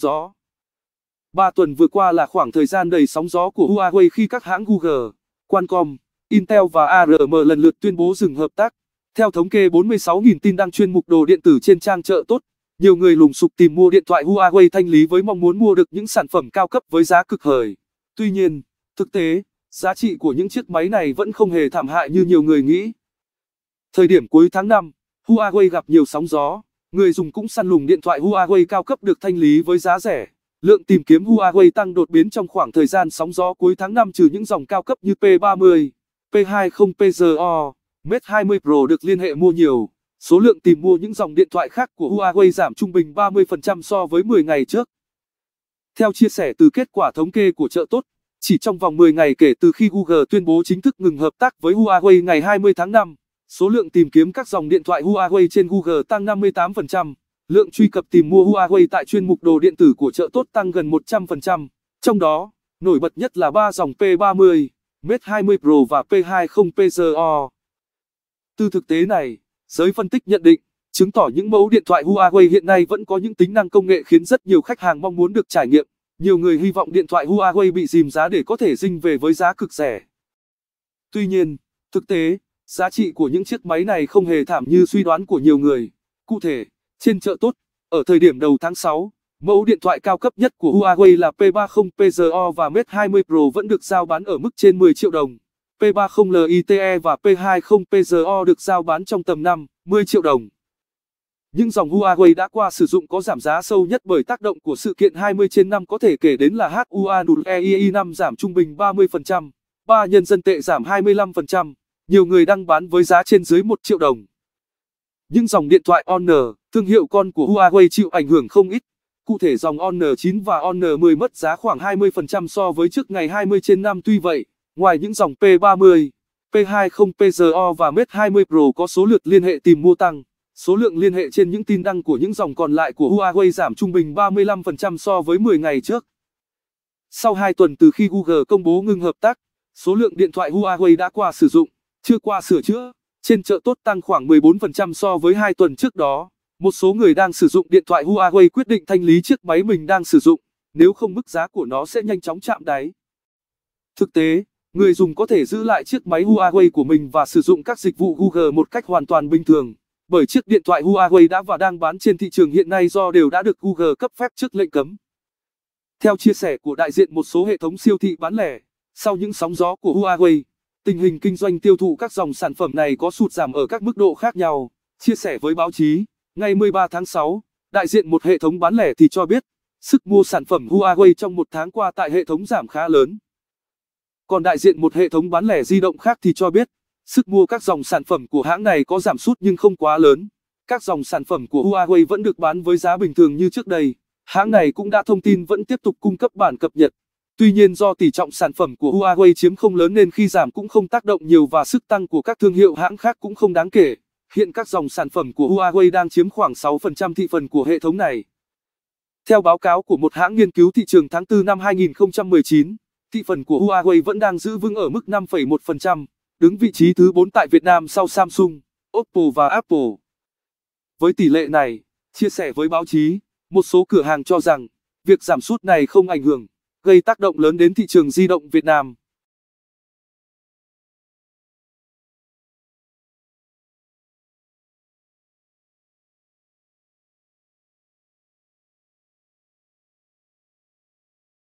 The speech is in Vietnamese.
rõ. 3 tuần vừa qua là khoảng thời gian đầy sóng gió của Huawei khi các hãng Google, Qualcomm, Intel và ARM lần lượt tuyên bố dừng hợp tác. Theo thống kê 46.000 tin đăng chuyên mục đồ điện tử trên trang chợ tốt, nhiều người lùng sục tìm mua điện thoại Huawei thanh lý với mong muốn mua được những sản phẩm cao cấp với giá cực hời. Tuy nhiên, thực tế, giá trị của những chiếc máy này vẫn không hề thảm hại như nhiều người nghĩ. Thời điểm cuối tháng 5, Huawei gặp nhiều sóng gió. Người dùng cũng săn lùng điện thoại Huawei cao cấp được thanh lý với giá rẻ. Lượng tìm kiếm Huawei tăng đột biến trong khoảng thời gian sóng gió cuối tháng 5 trừ những dòng cao cấp như P30, P20 PZO, Mate 20 Pro được liên hệ mua nhiều. Số lượng tìm mua những dòng điện thoại khác của Huawei giảm trung bình 30% so với 10 ngày trước. Theo chia sẻ từ kết quả thống kê của chợ tốt, chỉ trong vòng 10 ngày kể từ khi Google tuyên bố chính thức ngừng hợp tác với Huawei ngày 20 tháng 5, Số lượng tìm kiếm các dòng điện thoại Huawei trên Google tăng 58%, lượng truy cập tìm mua Huawei tại chuyên mục đồ điện tử của chợ tốt tăng gần 100%, trong đó, nổi bật nhất là ba dòng P30, Mate 20 Pro và P20 PZO. Từ thực tế này, giới phân tích nhận định, chứng tỏ những mẫu điện thoại Huawei hiện nay vẫn có những tính năng công nghệ khiến rất nhiều khách hàng mong muốn được trải nghiệm. Nhiều người hy vọng điện thoại Huawei bị dìm giá để có thể dinh về với giá cực rẻ. Tuy nhiên, thực tế, Giá trị của những chiếc máy này không hề thảm như suy đoán của nhiều người. Cụ thể, trên chợ tốt, ở thời điểm đầu tháng 6, mẫu điện thoại cao cấp nhất của Huawei là P30 PZO và Mate 20 Pro vẫn được giao bán ở mức trên 10 triệu đồng. P30 LITE và P20 PZO được giao bán trong tầm 5, 10 triệu đồng. Những dòng Huawei đã qua sử dụng có giảm giá sâu nhất bởi tác động của sự kiện 20 trên 5 có thể kể đến là HUA Nure 5 giảm trung bình 30%, 3 nhân dân tệ giảm 25% nhiều người đăng bán với giá trên dưới 1 triệu đồng. Nhưng dòng điện thoại Honor, thương hiệu con của Huawei chịu ảnh hưởng không ít. Cụ thể dòng Honor 9 và Honor 10 mất giá khoảng 20% so với trước ngày 20 trên năm tuy vậy, ngoài những dòng P30, P20 PZO và Mate 20 Pro có số lượt liên hệ tìm mua tăng, số lượng liên hệ trên những tin đăng của những dòng còn lại của Huawei giảm trung bình 35% so với 10 ngày trước. Sau 2 tuần từ khi Google công bố ngừng hợp tác, số lượng điện thoại Huawei đã qua sử dụng chưa qua sửa chữa, trên chợ tốt tăng khoảng 14% so với hai tuần trước đó. Một số người đang sử dụng điện thoại Huawei quyết định thanh lý chiếc máy mình đang sử dụng, nếu không mức giá của nó sẽ nhanh chóng chạm đáy. Thực tế, người dùng có thể giữ lại chiếc máy Huawei của mình và sử dụng các dịch vụ Google một cách hoàn toàn bình thường, bởi chiếc điện thoại Huawei đã và đang bán trên thị trường hiện nay do đều đã được Google cấp phép trước lệnh cấm. Theo chia sẻ của đại diện một số hệ thống siêu thị bán lẻ, sau những sóng gió của Huawei, Tình hình kinh doanh tiêu thụ các dòng sản phẩm này có sụt giảm ở các mức độ khác nhau. Chia sẻ với báo chí, ngày 13 tháng 6, đại diện một hệ thống bán lẻ thì cho biết, sức mua sản phẩm Huawei trong một tháng qua tại hệ thống giảm khá lớn. Còn đại diện một hệ thống bán lẻ di động khác thì cho biết, sức mua các dòng sản phẩm của hãng này có giảm sút nhưng không quá lớn. Các dòng sản phẩm của Huawei vẫn được bán với giá bình thường như trước đây. Hãng này cũng đã thông tin vẫn tiếp tục cung cấp bản cập nhật Tuy nhiên do tỷ trọng sản phẩm của Huawei chiếm không lớn nên khi giảm cũng không tác động nhiều và sức tăng của các thương hiệu hãng khác cũng không đáng kể. Hiện các dòng sản phẩm của Huawei đang chiếm khoảng 6% thị phần của hệ thống này. Theo báo cáo của một hãng nghiên cứu thị trường tháng 4 năm 2019, thị phần của Huawei vẫn đang giữ vững ở mức 5,1%, đứng vị trí thứ 4 tại Việt Nam sau Samsung, Oppo và Apple. Với tỷ lệ này, chia sẻ với báo chí, một số cửa hàng cho rằng việc giảm sút này không ảnh hưởng gây tác động lớn đến thị trường di động Việt Nam.